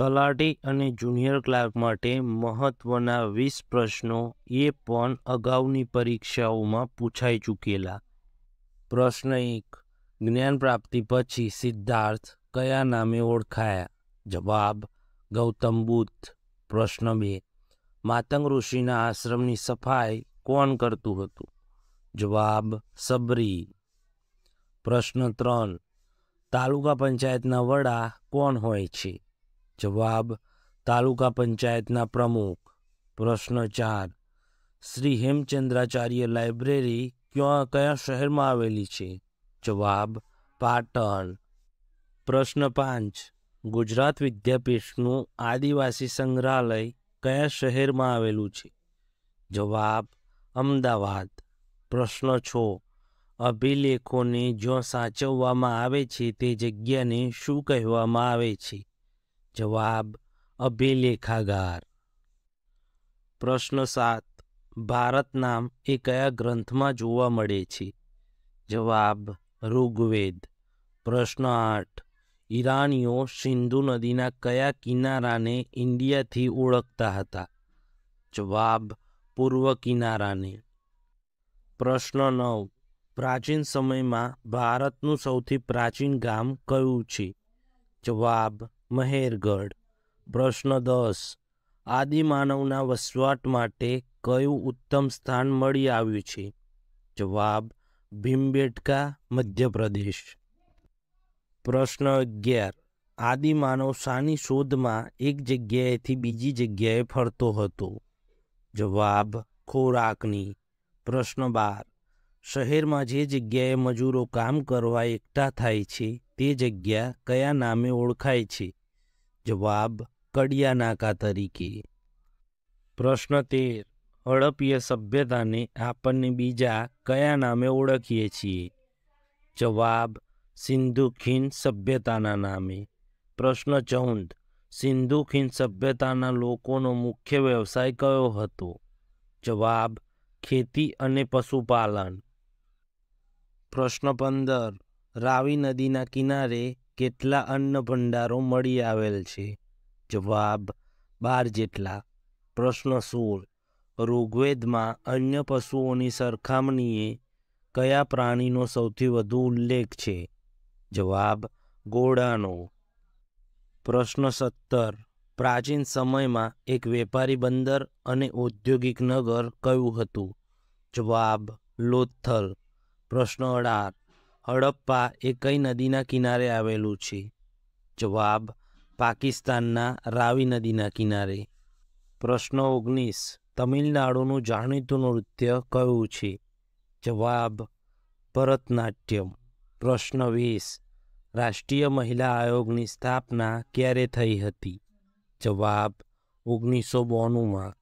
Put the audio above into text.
તલાટી અને junior clerk માટે મહત્ત્વના વીસ પ્રશ્નો એ પણ અગાઉની પરીક્ષાઓમાં પૂછાઈ ચૂકેલા પ્રશ્ન એક જ્ઞાન પ્રાપ્તિ પછી સિદ્ધાર્થ કયા નામે ઓળખાયા જવાબ ગૌતમ બુદ્ધ પ્રશ્ન બે માતંગ ઋષિના આશ્રમની સફાઈ કોણ કરતું હતું જવાબ સબરી પ્રશ્ન ત્રણ તાલુકા પંચાયતના વડા કોણ હોય છે જવાબ તાલુકા પંચાયતના પ્રમુખ પ્રશ્ન ચાર શ્રી હેમચંદ્રાચાર્ય લાઇબ્રેરી ક્યાં કયા શહેરમાં આવેલી છે જવાબ પાટણ પ્રશ્ન પાંચ ગુજરાત વિદ્યાપીઠનું આદિવાસી સંગ્રહાલય કયા શહેરમાં આવેલું છે જવાબ અમદાવાદ પ્રશ્ન છ અભિલેખોને જ્યાં સાચવવામાં આવે છે તે જગ્યાને શું કહેવામાં આવે છે જવાબ અભિલેખાગાર પ્રશ્ન સાત ભારત નામ એ કયા ગ્રંથમાં જોવા મળે છે જવાબ ઋગ્વેદ પ્રશ્ન આઠ ઈરાનીઓ સિંધુ નદીના કયા કિનારાને ઇન્ડિયાથી ઓળખતા હતા જવાબ પૂર્વ કિનારાને પ્રશ્ન નવ પ્રાચીન સમયમાં ભારતનું સૌથી પ્રાચીન ગામ કયું છે જવાબ મહેરગઢ પ્રશ્ન દસ આદિમાનવના વસવાટ માટે કયું ઉત્તમ સ્થાન મળી આવ્યું છે જવાબ ભીમબેટકા મધ્યપ્રદેશ પ્રશ્ન અગિયાર આદિમાનવ શાની શોધમાં એક જગ્યાએથી બીજી જગ્યાએ ફરતો હતો જવાબ ખોરાકની પ્રશ્ન બાર શહેરમાં જે જગ્યાએ મજૂરો કામ કરવા એકઠા થાય છે તે જગ્યા કયા નામે ઓળખાય છે જવાબ કડિયાનાકા તરીકે પ્રશ્ન તેર હડપીય સભ્યતાને આપણને બીજા કયા નામે ઓળખીએ છીએ જવાબ સિંધુ ખીણ સભ્યતાના નામે પ્રશ્ન ચૌદ સિંધુ ખીણ સભ્યતાના લોકોનો મુખ્ય વ્યવસાય કયો હતો જવાબ ખેતી અને પશુપાલન પ્રશ્ન પંદર રાવી નદીના કિનારે કેટલા અન્ન ભંડારો મળી આવેલ છે જવાબ બાર જેટલા પ્રશ્ન સોળ ઋગ્વેદમાં અન્ય પશુઓની સરખામણીએ કયા પ્રાણીનો સૌથી વધુ ઉલ્લેખ છે જવાબ ઘોડાનો પ્રશ્ન સત્તર પ્રાચીન સમયમાં એક વેપારી બંદર અને ઔદ્યોગિક નગર કયું હતું જવાબ લોથલ પ્રશ્ન અઢાર હડપ્પા એ કઈ નદીના કિનારે આવેલું છે જવાબ પાકિસ્તાનના રાવી નદીના કિનારે પ્રશ્ન ઓગણીસ તમિલનાડુનું જાણીતું નૃત્ય કયું છે જવાબ ભરતનાટ્યમ પ્રશ્ન વીસ રાષ્ટ્રીય મહિલા આયોગની સ્થાપના ક્યારે થઈ હતી જવાબ ઓગણીસો બોણુંમાં